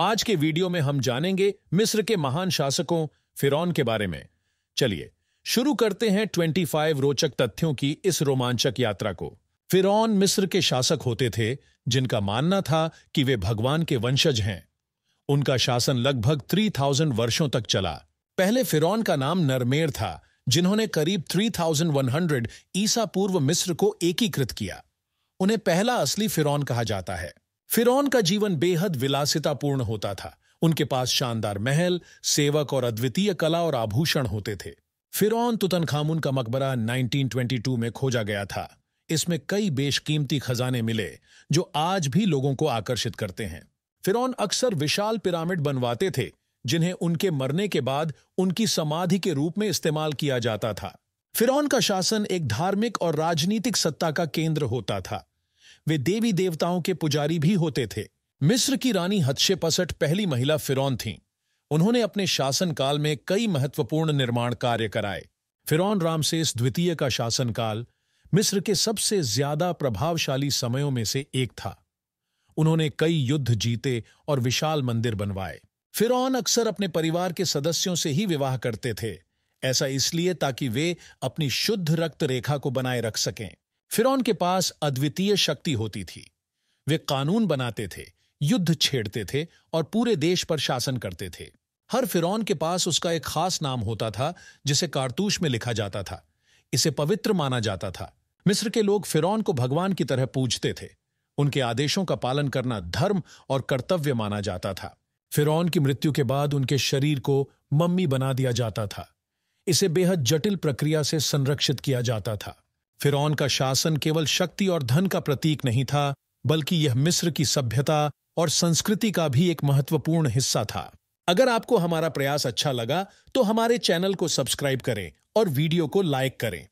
आज के वीडियो में हम जानेंगे मिस्र के महान शासकों फिरौन के बारे में चलिए शुरू करते हैं 25 रोचक तथ्यों की इस रोमांचक यात्रा को फिरौन मिस्र के शासक होते थे जिनका मानना था कि वे भगवान के वंशज हैं उनका शासन लगभग 3000 वर्षों तक चला पहले फिरौन का नाम नरमेर था जिन्होंने करीब 3100 ईसा पूर्व मिस्र को एकीकृत किया उन्हें पहला असली फिरौन कहा जाता है फिरौन का जीवन बेहद विलासितापूर्ण होता था उनके पास शानदार महल सेवक और अद्वितीय कला और आभूषण होते थे फिरौन तुतनखामुन का मकबरा 1922 में खोजा गया था इसमें कई बेशकीमती खजाने मिले जो आज भी लोगों को आकर्षित करते हैं फिरौन अक्सर विशाल पिरामिड बनवाते थे जिन्हें उनके मरने के बाद उनकी समाधि के रूप में इस्तेमाल किया जाता था फिरौन का शासन एक धार्मिक और राजनीतिक सत्ता का केंद्र होता था वे देवी देवताओं के पुजारी भी होते थे मिस्र की रानी हतशेपसट पहली महिला फिरौन थीं उन्होंने अपने शासनकाल में कई महत्वपूर्ण निर्माण कार्य कराए फिरौन रामसेस द्वितीय का शासनकाल मिस्र के सबसे ज्यादा प्रभावशाली समयों में से एक था उन्होंने कई युद्ध जीते और विशाल मंदिर बनवाए फिरौन अक्सर अपने परिवार के सदस्यों से ही विवाह करते थे ऐसा इसलिए ताकि वे अपनी शुद्ध रक्त रेखा को बनाए रख सकें फिरौन के पास अद्वितीय शक्ति होती थी वे कानून बनाते थे युद्ध छेड़ते थे और पूरे देश पर शासन करते थे हर फिरौन के पास उसका एक खास नाम होता था जिसे कारतूश में लिखा जाता था इसे पवित्र माना जाता था मिस्र के लोग फिरौन को भगवान की तरह पूजते थे उनके आदेशों का पालन करना धर्म और कर्तव्य माना जाता था फिरौन की मृत्यु के बाद उनके शरीर को मम्मी बना दिया जाता था इसे बेहद जटिल प्रक्रिया से संरक्षित किया जाता था फिरौन का शासन केवल शक्ति और धन का प्रतीक नहीं था बल्कि यह मिस्र की सभ्यता और संस्कृति का भी एक महत्वपूर्ण हिस्सा था अगर आपको हमारा प्रयास अच्छा लगा तो हमारे चैनल को सब्सक्राइब करें और वीडियो को लाइक करें